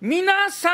皆さ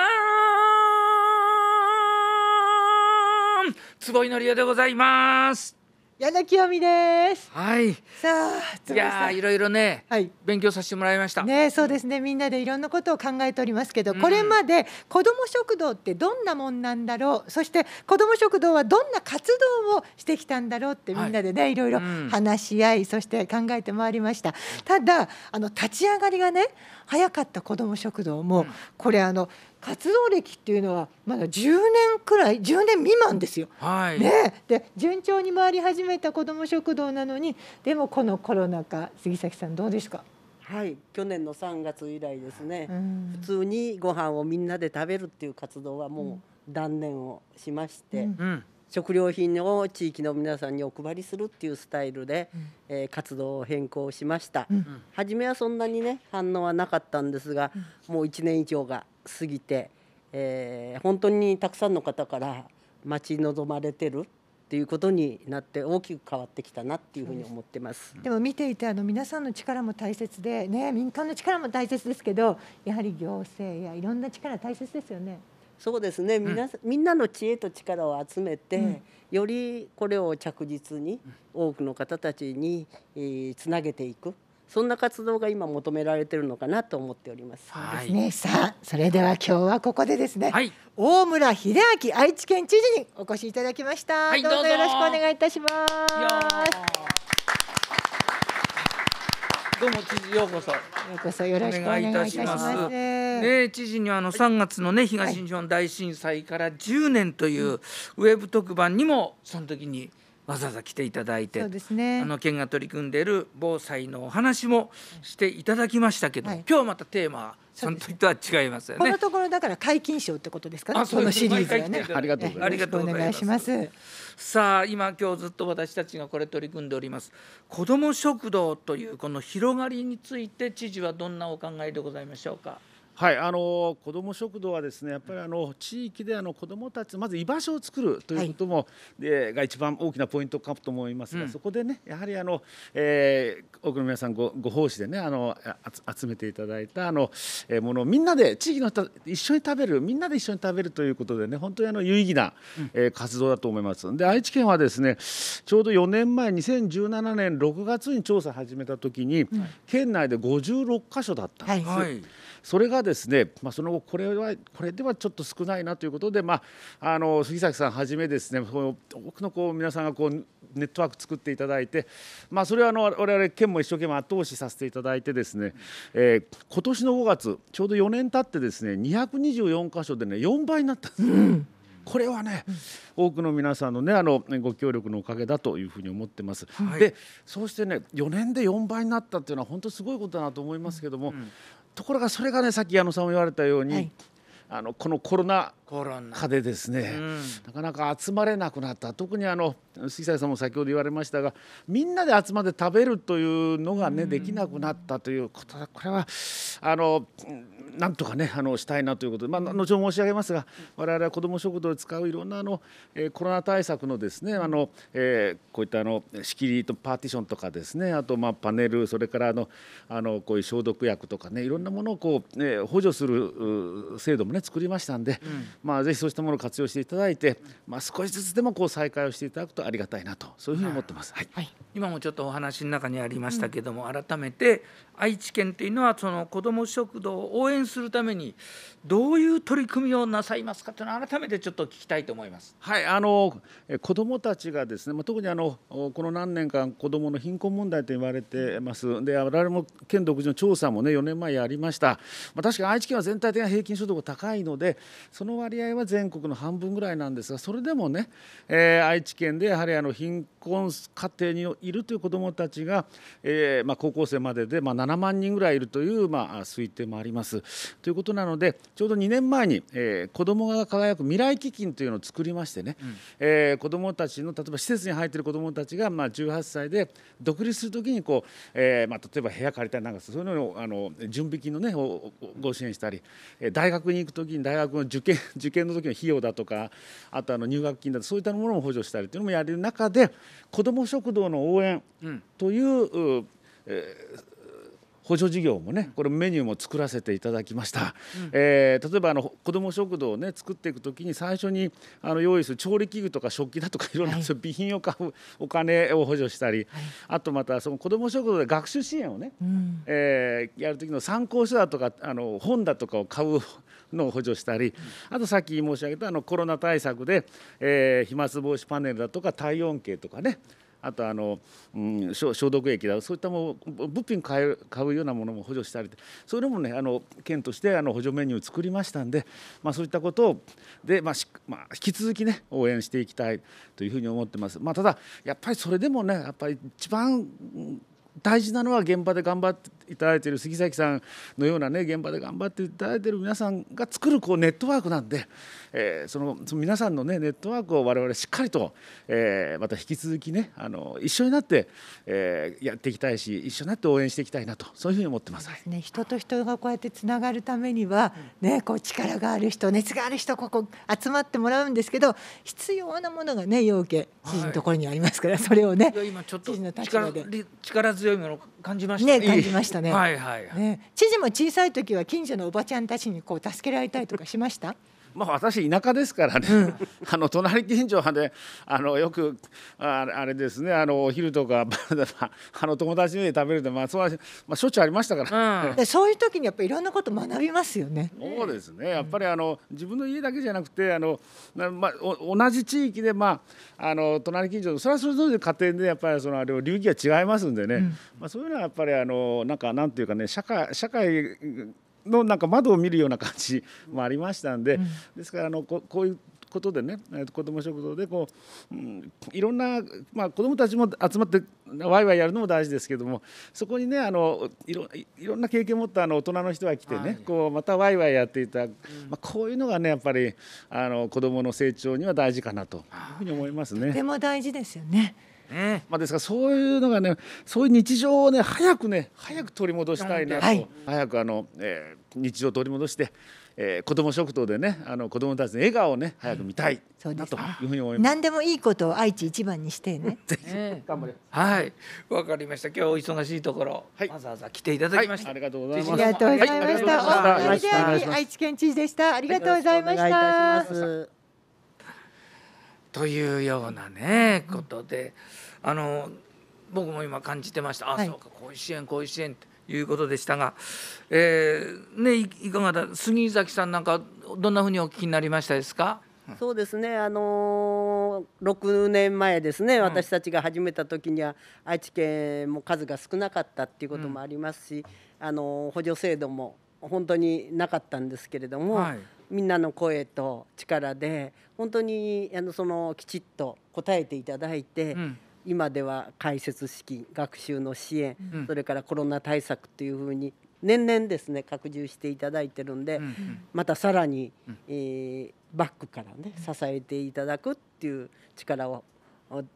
ん坪井のりおでございます柳清美です。はい。さあ、いやいろいろね、はい、勉強させてもらいました。ね、そうですね。みんなでいろんなことを考えておりますけど、うん、これまで子ども食堂ってどんなもんなんだろう、そして子ども食堂はどんな活動をしてきたんだろうってみんなでね、はい、いろいろ話し合い、うん、そして考えてまいりました。ただあの立ち上がりがね、早かった子ども食堂も、うん、これあの活動歴っていうのはまだ10年くらい10年未満ですよ。はいね、で順調に回り始めた子ども食堂なのにでもこのコロナ禍杉崎さんどうですかはい去年の3月以来ですね、うん、普通にご飯をみんなで食べるっていう活動はもう断念をしまして、うん、食料品を地域の皆さんにお配りするっていうスタイルで、うん、えー、活動を変更しました、初めはそんなにね反応はなかったんですが、もう1年以上が過ぎて、えー、本当にたくさんの方から待ち望まれてるっていうことになって大きく変わってきたなっていうふうに思ってますでも見ていてあの皆さんの力も大切で、ね、民間の力も大切ですけどやはり行政やいろんな力大切ですよね。そうですね、み、うん、みんなの知恵と力を集めて、うん、よりこれを着実に多くの方たちに、えー、つなげていくそんな活動が今求められてるのかなと思っております。そうですね。はい、さあそれでは今日はここでですね、はい、大村秀明愛知県知事にお越しいただきました。はい、どうぞよろしくお願いいたします。どうも知事ようこそ。ようこそよろしくお願いいたします。ね知事にはあの三月のね東日本大震災から10年というウェブ特番にもその時に。わざわざ来ていただいて、ね、あの県が取り組んでいる防災のお話もしていただきましたけど、はい、今日またテーマはちゃんとは違いますよね。このところだから皆勤賞ってことですかね。このシリーズはね。ありがとうございます。ありがとうございます。さあ今今日ずっと私たちがこれ取り組んでおります。子ども食堂というこの広がりについて知事はどんなお考えでございましょうか。はい、あの子ども食堂はですねやっぱりあの地域であの子どもたちまず居場所を作るということも、はい、でが一番大きなポイントかと思いますが、うん、そこでねやはりあの、えー、多くの皆さんごご奉仕でねあの集めていただいたあの、えー、ものをみんなで地域の人一緒に食べるみんなで一緒に食べるということでね本当にあの有意義な、えー、活動だと思います。で愛知県はですねちょうど4年前2017年6月に調査始めた時に、うん、県内で56か所だったんです。はいそれがですね、まあ、その後これはこれではちょっと少ないなということで、まあ、あの杉崎さんはじめですね多くのこう皆さんがこうネットワーク作っていただいて、まあ、それはあの我々県も一生懸命後押しさせていただいてですね、えー、今年の5月ちょうど4年経ってですね224箇所でね4倍になったんです。うんこれはね、多くの皆さんのねあのご協力のおかげだというふうに思ってます。はい、で、そうしてね4年で4倍になったっていうのは本当すごいことだなと思いますけども、うん、ところがそれがねさっき矢野さんも言われたように、はい、あのこのコロナ派手ですね、うん、なかなか集まれなくなった特にあの杉彩さんも先ほど言われましたがみんなで集まって食べるというのがね、うん、できなくなったということこれはあのなんとかねあのしたいなということで、まあ、後ほど申し上げますが我々は子ども食堂で使ういろんなあの、えー、コロナ対策のですねあの、えー、こういったあの仕切りとパーティションとかですねあとまあパネルそれからあのあのこういう消毒薬とかねいろんなものをこう、ね、補助する制度もね作りましたんで、うんまあ、ぜひそうしたものを活用していただいて、まあ、少しずつでもこう再開をしていただくとありがたいなとそういうふうに思ってます、はいはい、今もちょっとお話の中にありましたけども、改めて愛知県というのはその子ども食堂を応援するためにどういう取り組みをなさいますかというのを改めてちょっと聞きたいと思います。はい、あの子どもたちがですね、まあ、特にあのこの何年間子どもの貧困問題と言われてます。で我々も県独自の調査もね4年前やりました。まあ、確かに愛知県は全体的な平均所得が高いのでその割合は全国の半分ぐらいなんですがそれでもね、えー、愛知県でやはりあの貧困家庭にいるという子どもたちが、えーまあ、高校生までで、まあ、7万人ぐらいいるという、まあ、推定もあります。ということなのでちょうど2年前に、えー、子どもが輝く未来基金というのを作りましてね、うん、えー、子どもたちの例えば施設に入っている子どもたちが、まあ、18歳で独立するときにこう、えーまあ、例えば部屋借りたりなんかそういうのをあの準備金のねご支援したり大学に行くときに大学の受験受験の時の費用だとかあとあの入学金だとかそういったものも補助したりというのもやる中で子ども食堂の応援という、うん、えー補助事業もねこれメニューも作らせていただきました、うん、えー、例えばあの子ども食堂をね作っていく時に最初にあの用意する調理器具とか食器だとかいろんな、はい、備品を買うお金を補助したり、はい、あとまたその子ども食堂で学習支援をね、うん、えー、やる時の参考書だとかあの本だとかを買うのを補助したりあとさっき申し上げたあのコロナ対策で、えー、飛沫防止パネルだとか体温計とかねあとあの、うん、消毒液だそういったもの物品買う買うようなものも補助したりそれもねあの県としてあの補助メニューを作りましたんで、まあ、そういったことをで、まあまあ、引き続きね応援していきたいというふうに思ってます。まあ、ただやっぱりそれでもねやっぱり一番大事なのは現場で頑張っていただいている杉崎さんのようなね現場で頑張っていただいている皆さんが作るこうネットワークなんで、えー、そのその皆さんのねネットワークを我々しっかりと、えー、また引き続きねあの一緒になって、えー、やっていきたいし一緒になって応援していきたいなとそういうふうに思ってます。すね、人と人がこうやってつながるためには、ねこう力がある人熱がある人ここ集まってもらうんですけど必要なものがね要件知事のところにありますから、はい、それをね今ちょっと力力強いもの感じましたね。ね感じましたね。はいはい、はい、ね。知事も小さい時は近所のおばちゃんたちにこう助けられたりとかしました。まあ、私田舎ですからね、うん、あの隣近所はね、あのよくあれですねあのお昼とか あの友達の食べるって、まあそうまあ、しょっちゅうありましたから、うん、でそういう時にやっぱりいろんなこと学びますよね。そうですねやっぱりあの自分の家だけじゃなくてあの、まあ、お同じ地域で、まあ、あの隣近所それはそれぞれ家庭でやっぱりそのあれ流儀が違いますんでね、うん、まあ、そういうのはやっぱりあのなんかなんていうかね社会社会のなんか窓を見るような感じもありましたんで、うん、ですからあのこういうことでね子ども食堂でこう、うん、いろんな、まあ、子どもたちも集まってワイワイやるのも大事ですけどもそこにねあのいろいろんな経験を持ったあの大人の人が来てね、はい、こうまたワイワイやっていた、うん、まあ、こういうのがねやっぱりあの子どもの成長には大事かなというふうに思いますね。とても大事ですよね。ね、まあ、ですからそういうのがねそういう日常をね早くね早く取り戻したいなと、はい、早くあの、えー、日常を取り戻して、えー、子ども食堂でねあの子どもたちの笑顔をね早く見たいなというふうに思います何でもいいことを愛知一番にしてね頑張りはいわかりました今日お忙しいところ、はい、わざわざ来ていただきました、はい、ありがとうございましたありがとうございました、はい、愛知県知事でしたありがとうございましたというようなねことで、あの僕も今感じてましたあ、はい、そうか甲子園甲子園っていうことでしたが、えーね、いかがだ杉崎さんなんかどんなふうにお聞きになりましたですかそうですね、あのー、6年前ですね、私たちが始めた時には愛知県も数が少なかったっていうこともありますし、うん、あのー、補助制度も本当になかったんですけれども、はい、みんなの声と力で本当にあのそのきちっと答えていただいて、うん、今では解説式学習の支援、うん、それからコロナ対策というふうに年々ですね拡充していただいてるんで、うんうん、またさらに、うん、えー、バックからね支えていただくっていう力を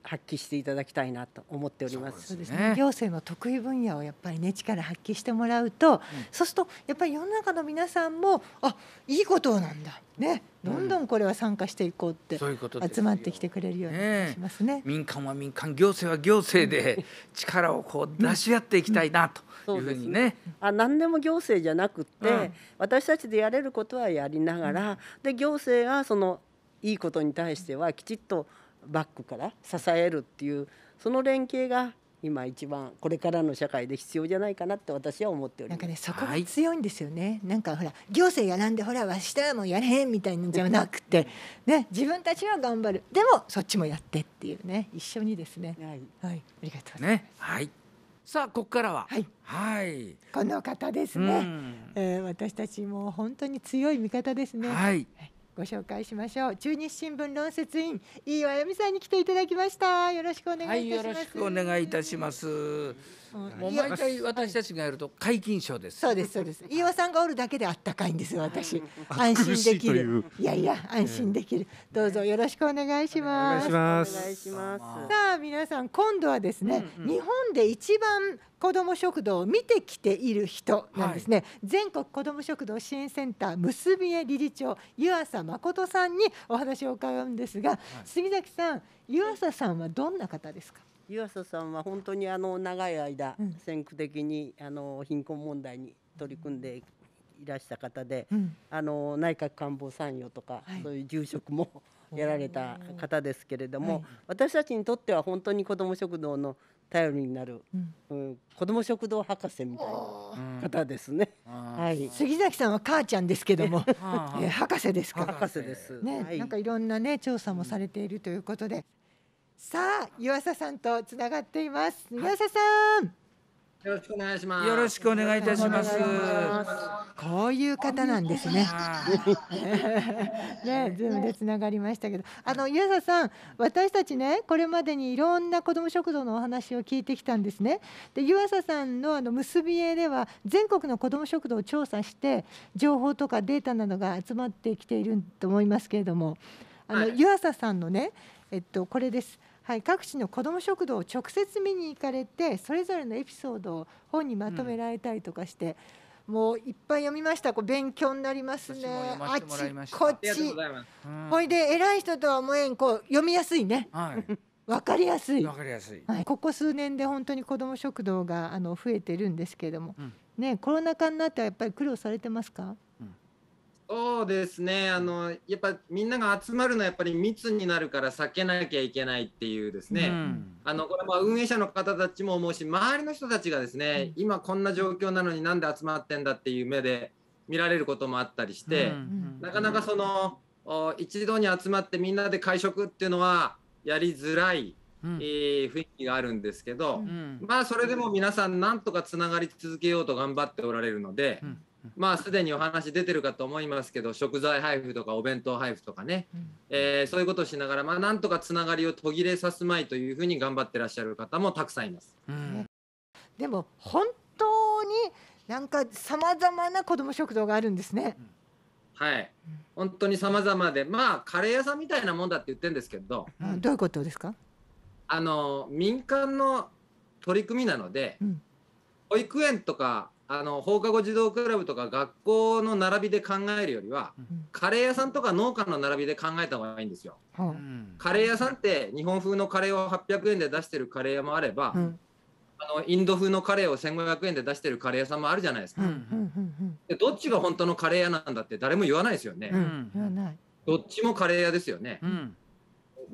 発揮していただきたいなと思っております。そうですね。行政の得意分野をやっぱりね力発揮してもらうと、うん、そうするとやっぱり世の中の皆さんもあいいことなんだね。どんどんこれは参加していこうって、うん、集まってきてくれるようにしますね、ね、民間は民間行政は行政で力をこう出し合っていきたいなというふうにね。うん、あ何でも行政じゃなくて、私たちでやれることはやりながら、で行政がそのいいことに対してはきちっと、バックから支えるっていうその連携が今一番これからの社会で必要じゃないかなって私は思っておりますなんかねそこが強いんですよね、はい、なんかほら行政やらんでほらわしたもうやれへんみたいなんじゃなくて ね自分たちは頑張るでもそっちもやってっていうね一緒にですねはい、はい、ありがとうございます、ね、はいさあここからは、はい、はい、この方ですね、えー、私たちも本当に強い味方ですねはい、はいご紹介しましょう中日新聞論説委員飯尾あやみさんに来ていただきましたよろしくお願いいたします、はい、よろしくお願いいたしますもう毎回私たちがやると皆勤賞です。そうですそうです。飯尾さんがおるだけであったかいんですよ私。安心できる。いやいや安心できる。どうぞよろしくお願いします。お願いします。さあ皆さん今度はですね、日本で一番子ども食堂を見てきている人なんですね、はい、全国子ども食堂支援センター結びえ理事長湯浅誠さんにお話を伺うんですが、はい、杉崎さん湯浅さんはどんな方ですか湯浅さんは本当にあの長い間、先駆的にあの貧困問題に取り組んでいらした方で、うん、あの内閣官房参与とか、はい、そういう住職も やられた方ですけれども、はい、私たちにとっては本当に子ども食堂の頼りになる、うん、うん、子ども食堂博士みたいな方ですね、はい、杉崎さんは母ちゃんですけども、え博士ですか博士です、ね、はい、なんかいろんなね調査もされているということで、さあ湯浅さんとつながっています、湯浅さんよろしくお願いします。よろしくお願いいたします。こういう方なんですね。ね、ズームでつながりましたけど、あの、湯浅さん、私たちね、これまでにいろんな子ども食堂のお話を聞いてきたんですね。で、湯浅さんのあの結び絵では、全国の子ども食堂を調査して。情報とかデータなどが集まってきていると思いますけれども。あの、湯浅さんのね、えっと、これです。はい、各地の子ども食堂を直接見に行かれてそれぞれのエピソードを本にまとめられたりとかして、うん、もういっぱい読みましたこう勉強になりますねあちこっちほいで偉い人とは思えんこう読みやすいね。はい分 かりやすいかりやすい、はい、ここ数年で本当に子ども食堂があの増えてるんですけれども、うん、ねコロナ禍になってはやっぱり苦労されてますかそうですねあのやっぱみんなが集まるのはやっぱり密になるから避けなきゃいけないっていうですね、うん、あのこれも運営者の方たちも思うし周りの人たちがですね、うん、今こんな状況なのになんで集まってんだっていう目で見られることもあったりして、うん、なかなかその一度に集まってみんなで会食っていうのはやりづらい、えー、雰囲気があるんですけど、まあそれでも皆さんなんとかつながり続けようと頑張っておられるので。まあすでにお話出てるかと思いますけど食材配布とかお弁当配布とかね、うん、えー、そういうことをしながら、まあ、なんとかつながりを途切れさすまいというふうに頑張ってらっしゃる方もたくさんいます。うん、でも本当になんかさまざまな子ども食堂があるんですね。うん、はい本当に様々でまあカレー屋さんみたいなもんだって言ってるんですけど、どういうことですかあの民間の取り組みなので、保育園とかあの放課後児童クラブとか学校の並びで考えるよりは、カレー屋さんとか農家の並びで考えた方がいいんですよ、うん、カレー屋さんって日本風のカレーを800円で出してるカレー屋もあれば、うん、あのインド風のカレーを1500円で出してるカレー屋さんもあるじゃないですか、うん、でどっちが本当のカレー屋なんだって誰も言わないですよね、どっちもカレー屋ですよね、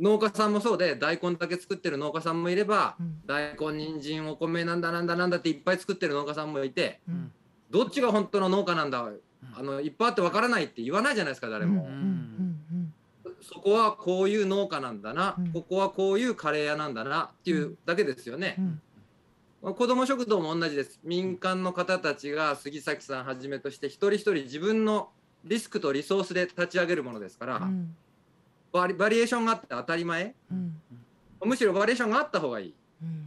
農家さんもそうで大根だけ作ってる農家さんもいれば、うん、大根人参お米なんだなんだなんだっていっぱい作ってる農家さんもいて、うん、どっちが本当の農家なんだあのいっぱいあってわからないって言わないじゃないですか誰も、そこはこういう農家なんだな、うん、ここはこういうカレー屋なんだなっていうだけですよね、うん、子ども食堂も同じです民間の方たちが杉崎さんはじめとして一人一人自分のリスクとリソースで立ち上げるものですから、うんバリバリエーションがあって当たり前、うん、むしろバリエーションがあった方がいい、うん、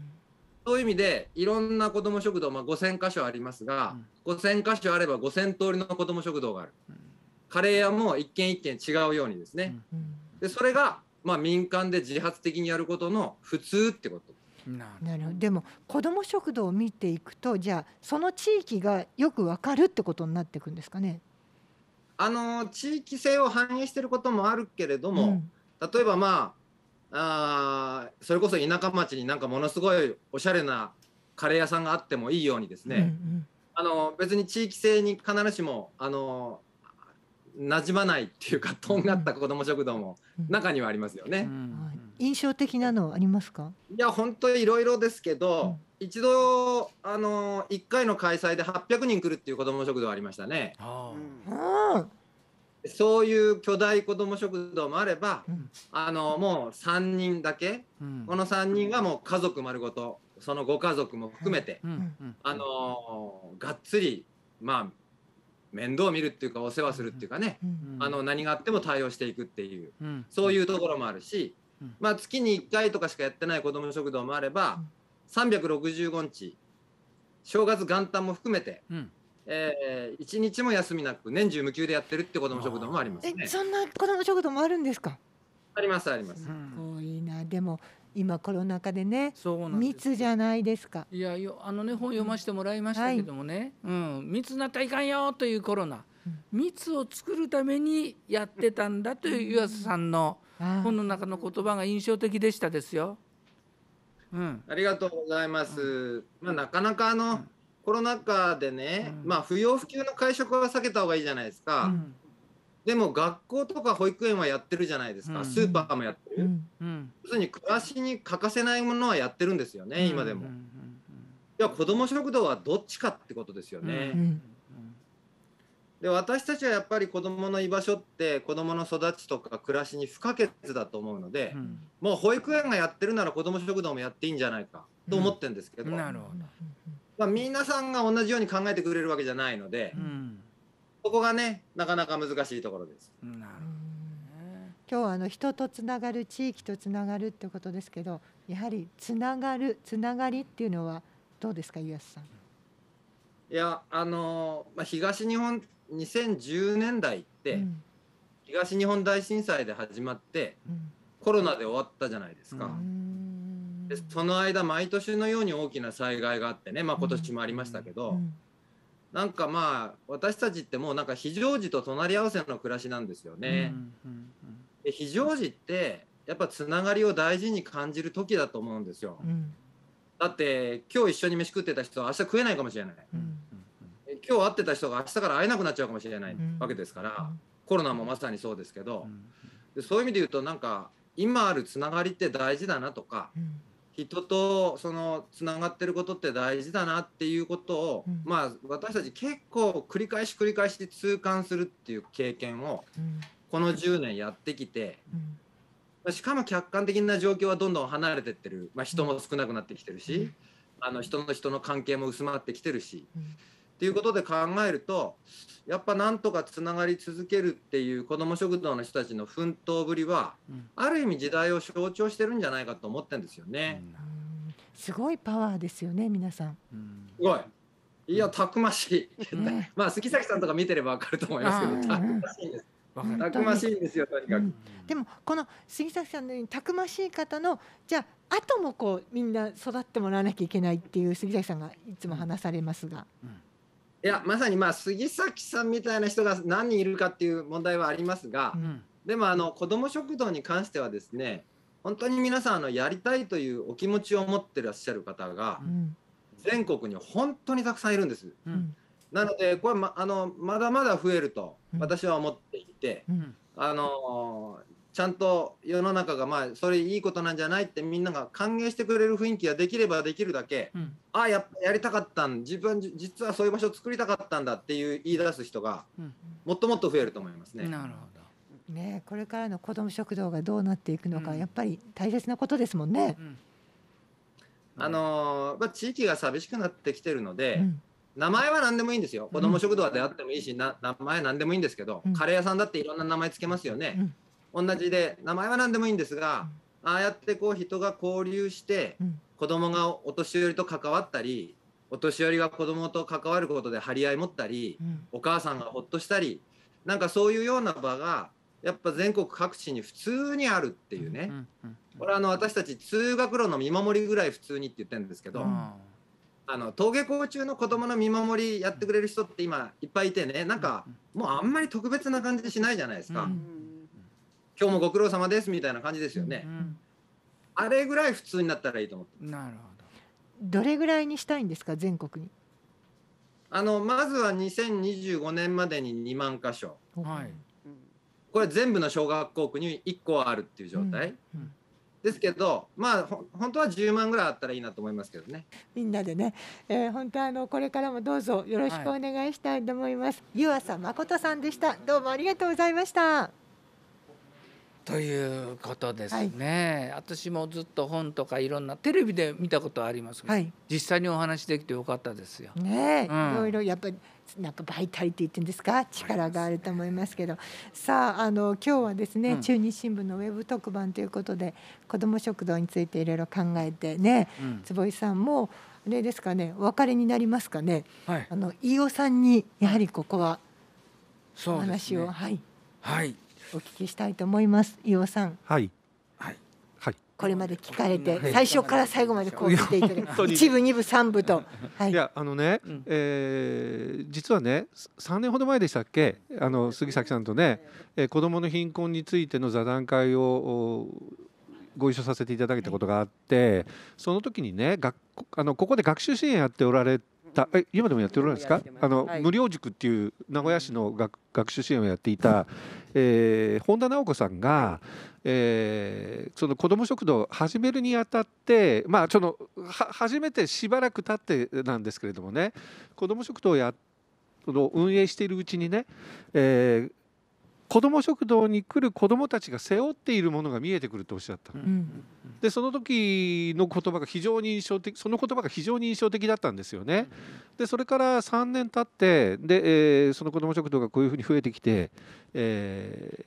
そういう意味でいろんな子ども食堂、まあ、5,000箇所ありますが、うん、5,000箇所あれば5,000通りの子ども食堂がある、うん、カレー屋も一軒一軒違うようにですね、でそれが、まあ、民間で自発的にやることの普通ってこと。なるほどでも子ども食堂を見ていくとじゃあその地域がよくわかるってことになっていくんですかね。あの地域性を反映してることもあるけれども、うん、例えばまああそれこそ田舎町になんかものすごいおしゃれなカレー屋さんがあってもいいようにですね、うんうん、あの別に地域性に必ずしもあのなじまないっていうかとんがった子ども食堂も中にはありますよね。印象的なのありますかいや本当いろいろですけど、うん、一度あの1回の開催で800人来るっていう子ども食堂ありましたね。そういう巨大子ども食堂もあれば、うん、あのもう3人だけ、うん、この3人がもう家族丸ごとそのご家族も含めて、あのがっつりまあ面倒を見るっていうかお世話するっていうかね、あの何があっても対応していくっていう、そういうところもあるし、まあ、月に1回とかしかやってない子ども食堂もあれば、うん、365日正月元旦も含めて、うんえー、1日も休みなく年中無休でやってるって子ども食堂もあります、ね、えそんな子ども食堂もあるんですかありますあります。すごいなでも今コロナ禍でね密じゃないですかいやよあのね本読ませてもらいましたけどもね、はいうん、密なったらいかんよというコロナ、密を作るためにやってたんだという湯浅さんの本の中の言葉が印象的でしたですよ。うん、ありがとうございます。うん、まあ、なかなかあの、コロナ禍でね、うん、まあ不要不急の会食は避けた方がいいじゃないですか。でも学校とか保育園はやってるじゃないですか、うん、スーパーもやってる、うんうん、要するに暮らしに欠かせないものはやってるんですよね、今でも。いや子ども食堂はどっちかってことですよね。で私たちはやっぱり子どもの居場所って子どもの育ちとか暮らしに不可欠だと思うので、うん、もう保育園がやってるなら子ども食堂もやっていいんじゃないかと思ってるんですけどうん、なるほどまあ、皆さんが同じように考えてくれるわけじゃないので、うん、ここがねなかなか難しいところです。なるほど今日はあの人とつながる地域とつながるってことですけどやはりつながるつながりっていうのはどうですか家康さん。いやあのまあ、東日本2010年代って、うん、東日本大震災で始まって、うん、コロナで終わったじゃないですか。うん、でその間毎年のように大きな災害があってね、まあ、今年もありましたけど、うんなんかまあ私たちってもうなんか非常時と隣り合わせの暮らしなんですよね。で非常時ってやっぱつながりを大事に感じる時だと思うんですよ。だって今日一緒に飯食ってた人は明日食えないかもしれない、今日会ってた人が明日から会えなくなっちゃうかもしれないわけですから、コロナもまさにそうですけど、でそういう意味で言うとなんか今あるつながりって大事だなとか、人とそのつながってることって大事だなっていうことを、うん、まあ私たち結構繰り返し繰り返し痛感するっていう経験をこの10年やってきて、うん、しかも客観的な状況はどんどん離れてってる、まあ、人も少なくなってきてるし、あの人の人の関係も薄まってきてるし、っていうことで考えるとやっぱなんとかつながり続けるっていう子ども食堂の人たちの奮闘ぶりは、うん、ある意味時代を象徴してるんじゃないかと思ってんですよね。すごいパワーですよね皆さん。んすごいいやたくましい、ね、まあ杉崎さんとか見てればわかると思いますけどたくましいです。たくましいんですよとにかく、うん、でもこの杉崎さんのようにたくましい方のじゃあ後もこうみんな育ってもらわなきゃいけないっていう杉崎さんがいつも話されますが、うんいやまさにまあ杉崎さんみたいな人が何人いるかっていう問題はありますが、うん、でもあの子ども食堂に関してはですね本当に皆さんあのやりたいというお気持ちを持ってらっしゃる方が、全国に本当にたくさんいるんです。うん、なのでこれまあのまだまだ増えると私は思っていて、うん、あのちゃんと世の中がまあそれいいことなんじゃないってみんなが歓迎してくれる雰囲気ができればできるだけ、うん、ああややりたかったん自分実はそういう場所を作りたかったんだっていう言い出す人がもっともっと増えると思いますね。うん、なるほどねこれからの子ども食堂がどうなっていくのか、うん、やっぱり大切なことですもんね。あのー、まあ、地域が寂しくなってきてるので、名前は何でもいいんですよ子ども食堂は出会ってもいいし、名前何でもいいんですけど、カレー屋さんだっていろんな名前つけますよね。同じで名前は何でもいいんですが、ああやってこう人が交流して、うん、子供がお年寄りと関わったりお年寄りが子供と関わることで張り合い持ったり、うん、お母さんがほっとしたりなんかそういうような場がやっぱ全国各地に普通にあるっていうね、これあの私たち通学路の見守りぐらい普通にって言ってるんですけど、うん、あの登下校中の子供の見守りやってくれる人って今いっぱいいてねなんかもうあんまり特別な感じしないじゃないですか。うん今日もご苦労様ですみたいな感じですよね、うん、あれぐらい普通になったらいいと思ってなるほどどれぐらいにしたいんですか全国にあのまずは2025年までに2万箇所、はい、これ全部の小学校区に1校あるっていう状態、うんうんですけど、まあ、ほ本当は10万ぐらいあったらいいなと思いますけどね。みんなでね、えー、本当はあのこれからもどうぞよろしくお願いしたいと思います。はい、湯浅誠さんでした。どうもありがとうございました。ということですね、はい、私もずっと本とかいろんなテレビで見たことありますけど、はい、実際にお話できてよかったですよ。ね、うん、いろいろやっぱりなんかバイタリティっていうんですか力があると思いますけど、ね、さああの今日はですね、うん、中日新聞のウェブ特番ということで子ども食堂についていろいろ考えてね、うん、坪井さんもあれですかねお別れになりますかね、はい、あの飯尾さんにやはりここはお話を、ね、はい。はいお聞きしたいと思います。伊尾さん。はい。これまで聞かれて最初から最後までこう見ていただ 一部二部三部と、はい、いやあのね、えー、実はね3年ほど前でしたっけあの杉崎さんとね、えー、子どもの貧困についての座談会をご一緒させていただいたことがあってその時にねあのここで学習支援やっておられたえ今でもやってるんですかあの、はい、無料塾っていう名古屋市の学学習支援をやっていた、えー、本田直子さんが、えー、その子ども食堂を始めるにあたってまあそのは初めてしばらく経ってなんですけれどもね子ども食堂をや運営しているうちにね、えー子ども食堂に来る子どもたちが背負っているものが見えてくるとおっしゃった、うん、でその時の言葉が非常に印象的その言葉が非常に印象的だったんですよね。でそれから3年経ってで、えー、その子ども食堂がこういうふうに増えてきて、え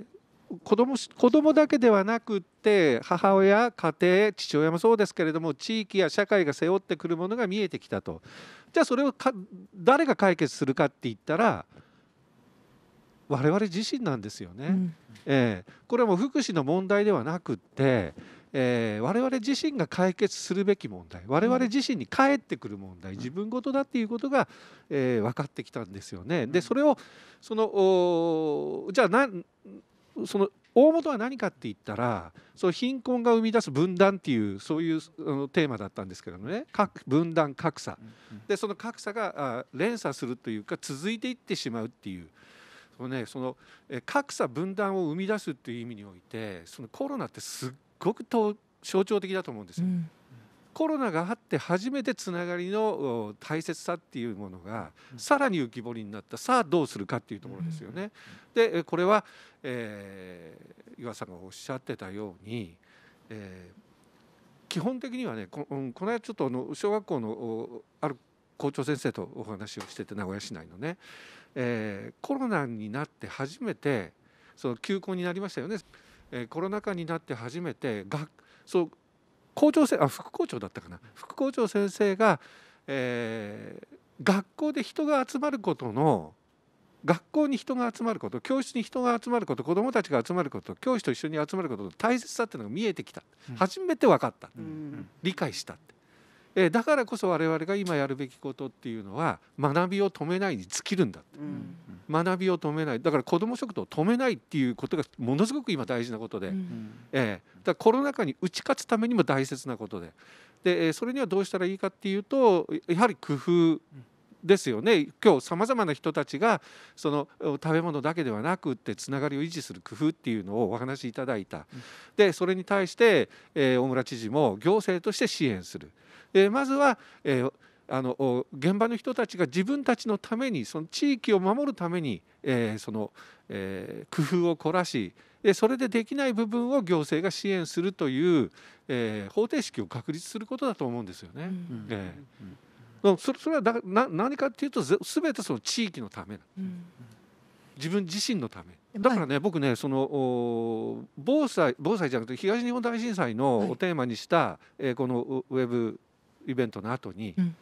ー、子ども子どもだけではなくって母親家庭父親もそうですけれども地域や社会が背負ってくるものが見えてきたとじゃあそれをか誰が解決するかって言ったら。我々自身なんですよね、うん、えー、これはもう福祉の問題ではなくって、えー、我々自身が解決するべき問題我々自身に返ってくる問題、うん、自分事だっていうことが、えー、分かってきたんですよね。でそれをそのじゃあなその大元は何かって言ったらその貧困が生み出す分断っていうそういうあのテーマだったんですけどね分断格差、うんうん、でその格差が連鎖するというか続いていってしまうっていう。もねその格差分断を生み出すっていう意味においてそのコロナってすっごくと象徴的だと思うんですよ。うん、コロナがあって初めてつながりの大切さっていうものがさらに浮き彫りになったさあどうするかっていうところですよね。うん、でこれは、えー、岩さんがおっしゃってたように、えー、基本的にはねここの間ちょっとあの小学校のある校長先生とお話をしてて名古屋市内のね、えー、コロナになって初めてその休校になりましたよね、えー、コロナ禍になって初めて学そう校長先あ副校長だったかな副校長先生が、えー、学校で人が集まることの学校に人が集まること教室に人が集まること子どもたちが集まること教師と一緒に集まることの大切さっていうのが見えてきた、うん、初めて分かった、うん、理解したってえだからこそ我々が今やるべきことっていうのは学びを止めないに尽きるんだって、うん学びを止めないだから子ども食堂を止めないっていうことがものすごく今大事なことで、うん、えー、だコロナ禍に打ち勝つためにも大切なことででそれにはどうしたらいいかっていうとやはり工夫ですよね今日さまざまな人たちがその食べ物だけではなくってつながりを維持する工夫っていうのをお話しいただいた、でそれに対して、えー、大村知事も行政として支援する。えー、まずは、えーあの現場の人たちが自分たちのためにその地域を守るために、えー、その、えー、工夫を凝らしでそれでできない部分を行政が支援するという、えー、方程式を確立することだと思うんですよね。うん、えー、うんそれそれはだな何かっていうと全てその地域のため、うん、自分自身のためだからね、はい、僕ねその防災防災じゃなくて東日本大震災のをテーマにした、はい、えー、このウェブイベントの後に、うん、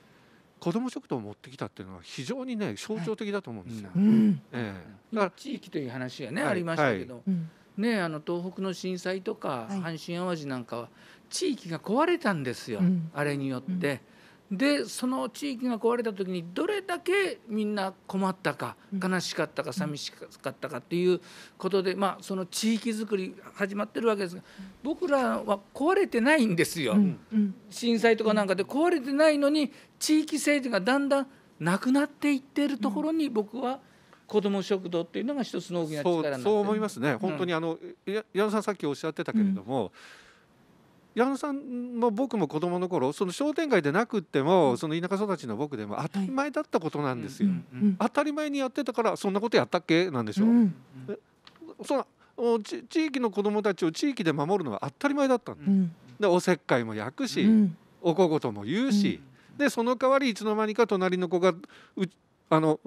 子ども食堂を持ってきたっていうのは非常にね象徴的だと思うんですよ。はいうんえー、地域という話はね、ありましたけど、ね、あの東北の震災とか、阪神・淡路なんかは地域が壊れたんですよ、あれによって。でその地域が壊れた時にどれだけみんな困ったか悲しかったか寂しかったかっていうことで、まあ、その地域づくり始まってるわけですが僕らは壊れてないんですよ、震災とかなんかで壊れてないのに地域政治がだんだんなくなっていってるところに僕は、子ども食堂っていうのが一つの大きな力そう思いますね、本当にあの、うん、矢野さん、さっきおっしゃってたけれども、うん矢野さんも僕も子供の頃その商店街でなくても、その田舎育ちの僕でも当たり前だったことなんですよ、当たり前にやってたからそんなことやったっけなんでしょう、うんうん、地域の子供たちを地域で守るのは当たり前だった、うん、でおせっかいも焼くし、うん、おこごとも言うし、でその代わりいつの間にか隣の子があの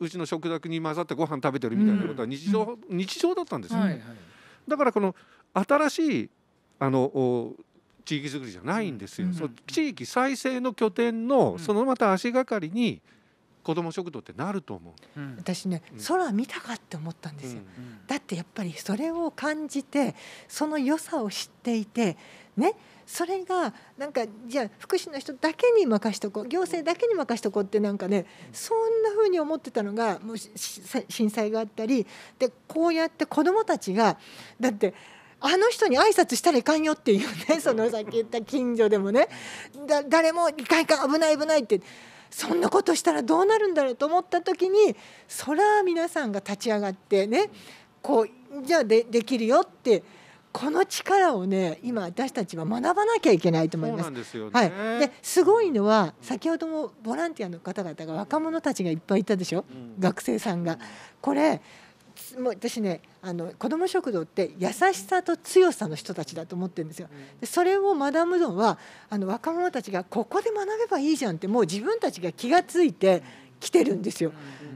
うちの食卓に混ざってご飯食べてるみたいなことは日常,、日常だったんですよ、ねはいはい、だからこの新しいあの地域づくりじゃないんですよ、うん、その地域再生の拠点の、そのまた足がかりに子ども食堂ってなると思う、うん、私ね、空見たかって思ったんですよ、うん、だってやっぱりそれを感じてその良さを知っていてねそれがなんかじゃあ福祉の人だけに任しとこう行政だけに任しとこうってなんかねそんな風に思ってたのがもう震災があったりでこうやって子どもたちがだってあの人に挨拶したらいかんよっていうね そのさっき言った近所でもねだ誰もいかんいかん危ない危ないってそんなことしたらどうなるんだろうと思った時にそら皆さんが立ち上がってねこうじゃあでできるよってこの力をね今私たちは学ばなきゃいけないと思います。すはい。ですごいのは先ほどもボランティアの方々が若者たちがいっぱいいたでしょ。うん、学生さんがこれもう私ねあの子ども食堂って優しさと強さの人たちだと思ってるんですよ。でそれをマダムドンはあの若者たちがここで学べばいいじゃんってもう自分たちが気が付いてきてるんですよ。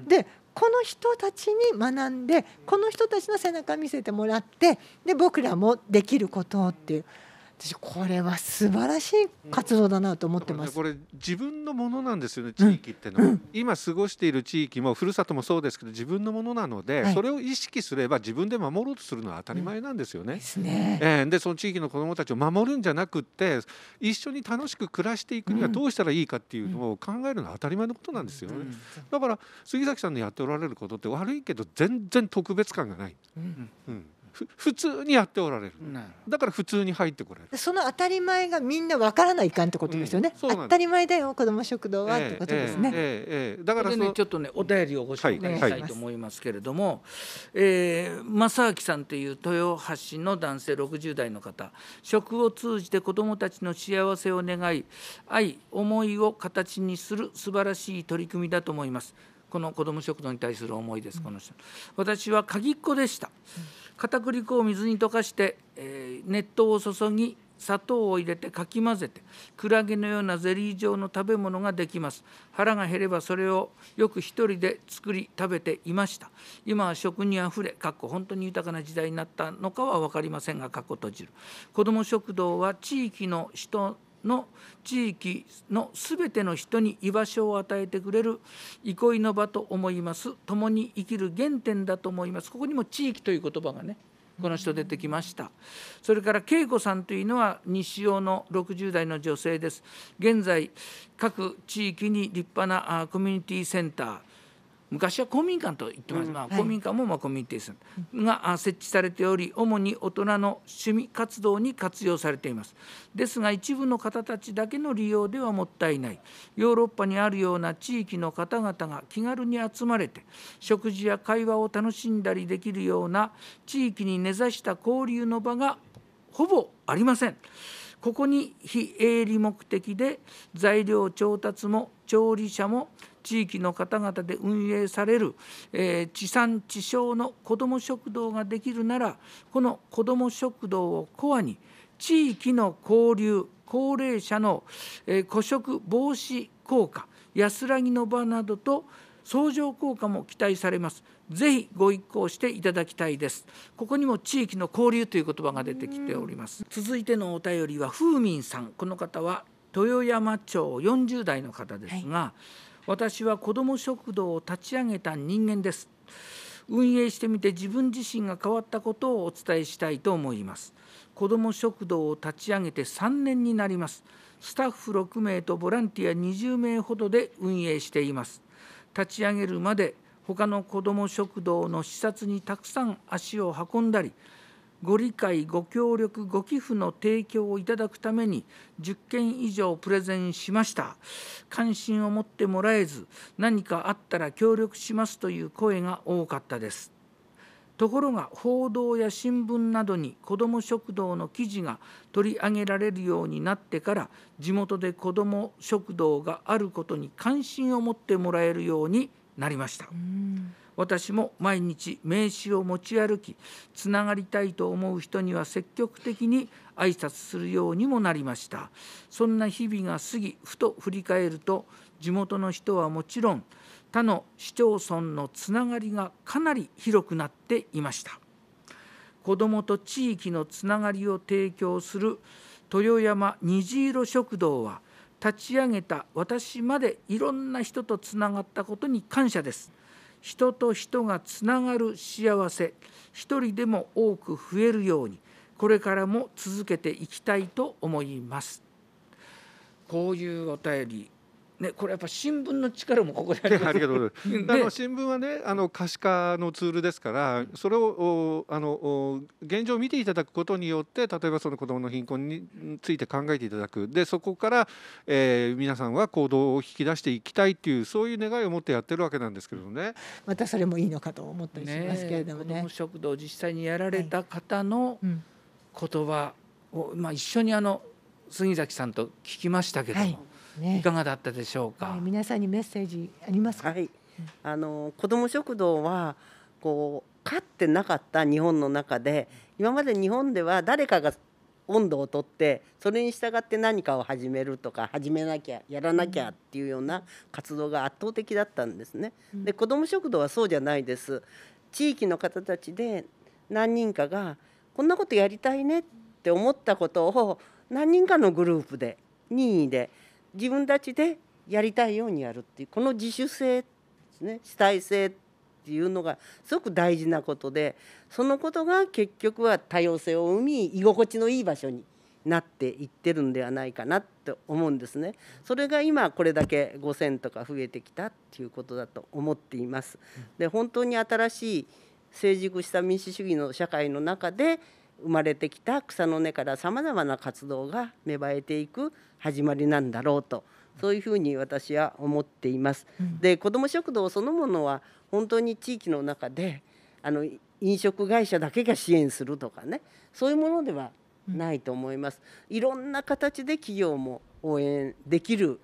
でこの人たちに学んでこの人たちの背中見せてもらってで僕らもできることっていう。私これは素晴らしい活動だなと思ってます、うん、これ自分のものなんですよね地域ってのうんうん、今過ごしている地域もふるさともそうですけど自分のものなので、はい、それを意識すれば自分で守ろうとするのは当たり前なんですよね。ですね。えー、でその地域の子どもたちを守るんじゃなくって一緒に楽しく暮らしていくにはどうしたらいいかっていうのを考えるのは当たり前のことなんですよね。だから杉崎さんのやっておられることって悪いけど全然特別感がない。うん、うん普通にやっておられるだから普通に入ってこれるその当たり前がみんなわからないかんってことですよね、うん、当たり前だよ子ども食堂は、えー、ってことですね、えーえー、だからねちょっとねお便りをご紹介したいと思いますけれども、はいはい、えー、正明さんという豊橋の男性六十代の方食を通じて子どもたちの幸せを願い愛思いを形にする素晴らしい取り組みだと思いますこの子ども食堂に対する思いです、この人私は鍵っ子でした、うん片栗粉を水に溶かして、えー、熱湯を注ぎ砂糖を入れてかき混ぜてクラゲのようなゼリー状の食べ物ができます腹が減ればそれをよく一人で作り食べていました今は食にあふれかっこ本当に豊かな時代になったのかは分かりませんがかっこ閉じる子ども食堂は地域の人の地域のすべての人に居場所を与えてくれる憩いの場と思います共に生きる原点だと思いますここにも地域という言葉がねこの人出てきましたそれから恵子さんというのは西尾の60代の女性です現在各地域に立派なコミュニティセンター昔は公民館と言ってます、うん、まあ、公民館もまあコミュニティセンが設置されており主に大人の趣味活動に活用されていますですが一部の方たちだけの利用ではもったいないヨーロッパにあるような地域の方々が気軽に集まれて食事や会話を楽しんだりできるような地域に根ざした交流の場がほぼありませんここに非営利目的で材料調達も調理者も地域の方々で運営される、えー、地産地消の子ども食堂ができるならこの子ども食堂をコアに地域の交流高齢者の、えー、孤防止効果安らぎの場などと相乗効果も期待されます。ぜひご一行していただきたいです。ここにも地域の交流という言葉が出てきております。続いてのお便りは風民さん。この方は豊山町40代の方ですが、は私は子ども食堂を立ち上げた人間です運営してみて自分自身が変わったことをお伝えしたいと思います子ども食堂を立ち上げて3年になりますスタッフ6名とボランティア20名ほどで運営しています立ち上げるまで他の子ども食堂の視察にたくさん足を運んだりご理解ご協力ご寄付の提供をいただくために10件以上プレゼンしました関心を持ってもらえず何かあったら協力しますという声が多かったですところが報道や新聞などに子ども食堂の記事が取り上げられるようになってから地元で子ども食堂があることに関心を持ってもらえるようになりました。私も毎日名刺を持ち歩きつながりたいと思う人には積極的に挨拶するようにもなりましたそんな日々が過ぎふと振り返ると地元の人はもちろん他の市町村のつながりがかなり広くなっていました子どもと地域のつながりを提供する豊山虹色食堂は立ち上げた私までいろんな人とつながったことに感謝です。人と人がつながる幸せ一人でも多く増えるようにこれからも続けていきたいと思います。こういうお便りね、これやっぱ新聞の力もここであり がとうございます。あの新聞はね、あの可視化のツールですから、それをあの現状を見ていただくことによって、例えばその子どもの貧困について考えていただく。で、そこから、えー、皆さんは行動を引き出していきたいっていうそういう願いを持ってやってるわけなんですけどね。またそれもいいのかと思ったりしますけれどもね。ね食堂実際にやられた方の言葉を、はいうん、まあ一緒にあの杉崎さんと聞きましたけども。はいいかがだったでしょうか、はい、皆さんにメッセージありますか、はい、あの子ども食堂はこうかってなかった日本の中で今まで日本では誰かが温度をとってそれに従って何かを始めるとか始めなきゃやらなきゃっていうような活動が圧倒的だったんですね。で子ども食堂はそうじゃないです。地域の方たちで何人かがこんなことやりたいねって思ったことを何人かのグループで任意で自分たちでやりたいようにやるっていうこの自主性ですね主体性っていうのがすごく大事なことでそのことが結局は多様性を生み居心地のいい場所になっていってるんではないかなって思うんですね。それが今これだけ5,000とか増えてきたっていうことだと思っています。で本当に新しい成熟した民主主義の社会の中で生まれてきた草の根からさまざまな活動が芽生えていく始まりなんだろうとそういうふうに私は思っています。で子ども食堂そのものは本当に地域の中であの飲食会社だけが支援するとかねそういうものではないと思います。いろんな形で企業も応援できる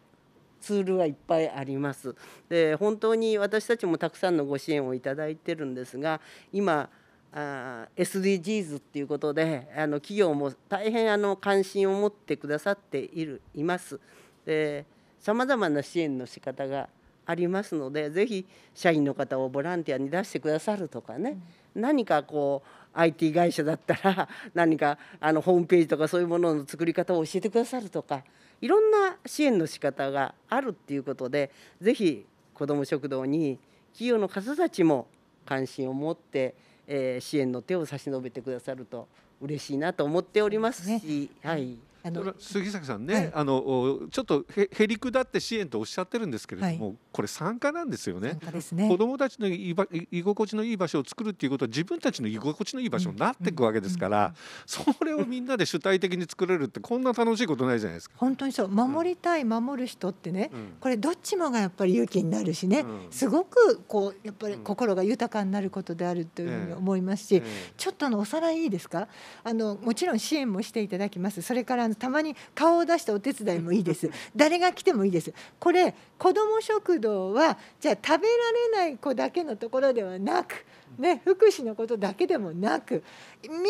ツールはいっぱいあります。で本当に私たちもたくさんのご支援をいただいてるんですが今あ SDGs っていうことであの企業も大変あの関心を持ってくださっているいますでさまざまな支援の仕方がありますのでぜひ社員の方をボランティアに出してくださるとかね、うん、何かこう IT 会社だったら 何かあのホームページとかそういうものの作り方を教えてくださるとかいろんな支援の仕方があるっていうことでぜひ子ども食堂に企業の方たちも関心を持ってえー、支援の手を差し伸べてくださると嬉しいなと思っておりますし、ね、はいあの杉崎さんね、はい、あのちょっとへりくだって支援とおっしゃってるんですけれども、はい、これ参加なんですよね。ね子どもたちの居心地のいい場所を作るっていうことは自分たちの居心地のいい場所になっていくわけですから、うんうん、それをみんなで主体的に作れるってこんな楽しいことないじゃないですか。本当にそう守りたい、守る人ってね、これどっちもがやっぱり勇気になるしね、すごくこうやっぱり心が豊かになることであるというふうに思いますし、ちょっとのおさらいいいですかあのもちろん支援もしていただきますそれからのたまに顔を出してお手伝いもいいです 誰が来てもいいですこれ子ども食堂はじゃあ食べられない子だけのところではなくね、福祉のことだけでもなくみん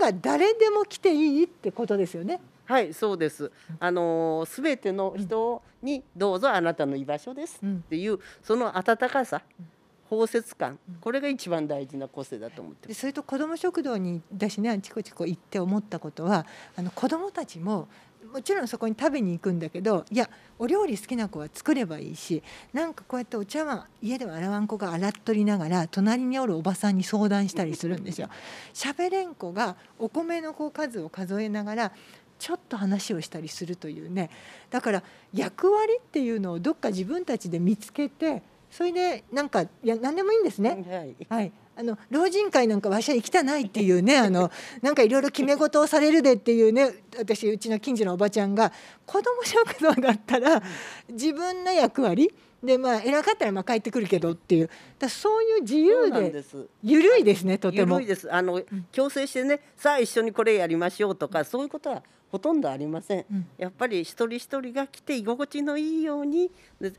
なが誰でも来ていいってことですよね。はいそうですあの全ての人にどうぞあなたの居場所ですっていう、その温かさ、うん包摂感これが一番大事な個性だと思ってそれと子ども食堂に私ねちこちこ行って思ったことはあの子どもたちももちろんそこに食べに行くんだけどいやお料理好きな子は作ればいいしなんかこうやってお茶碗家では洗わん子が洗っとりながら隣におるおばさんに相談したりするんですよ。しゃべれん子がお米のこう数を数えながらちょっと話をしたりするというねだから役割っていうのをどっか自分たちで見つけてそれでなんかいや何でもいいんですね。はい、はい、あの老人会なんかわしは行きたないっていうね あのなんかいろいろ決め事をされるでっていうね私うちの近所のおばちゃんが子ども食堂だったら自分の役割でまあ偉かったらまあ帰ってくるけどっていうだそういう自由で緩いですねとても緩いですあの強制してね、さあ一緒にこれやりましょうとかそういうことはほとんどありません、うん、やっぱり一人一人が来て居心地のいいように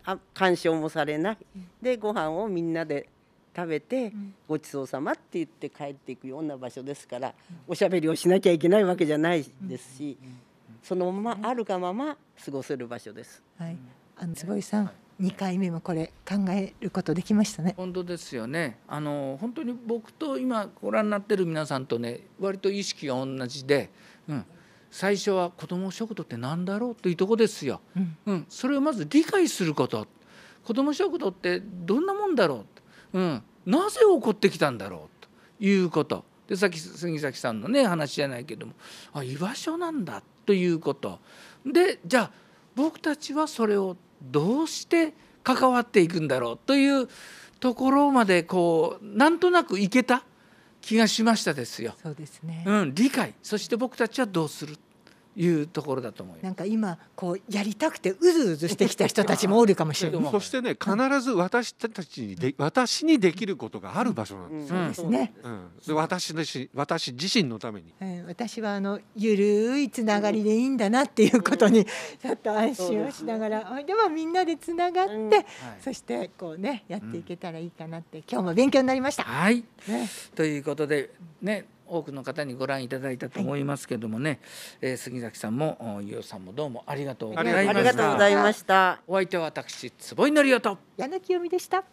あ干渉もされない、でご飯をみんなで食べて、うん、ごちそうさまって言って帰っていくような場所ですから、おしゃべりをしなきゃいけないわけじゃないですし、そのままあるがまま過ごせる場所です。はい、あの坪井さん、は2回目もこれ考えることできましたね本当ですよねあの本当に僕と今ご覧になってる皆さんとね割と意識が同じで、うん、最初は子ども食堂って何だろうというとこですよ、うん、うん、それをまず理解すること子ども食堂ってどんなもんだろう、うん、なぜ起こってきたんだろうということでさっき杉崎さんのね話じゃないけどもあ居場所なんだということでじゃあ僕たちはそれをどうして関わっていくんだろうというところまでこうなんとなくいけた気がしましたですよ。そうですね、うん、理解そして僕たちはどうするいうところだと思います。なんか今こうやりたくてうずうずしてきた人たちもおるかもしれない。そしてね必ず私たちにで私にできることがある場所なんです。うん、そうですね。うん、私のし私自身のために。うん、私はあのゆるいつながりでいいんだなっていうことにちょっと安心をしながら、でもみんなでつながって、はい、そしてこうねやっていけたらいいかなって、今日も勉強になりました。はい。ね、ということでね。多くの方にご覧いただいたと思いますけれどもね、はい、えー、杉崎さんも伊代さんもどうもありがとうございましたお相手は私坪井則夫と柳清美でした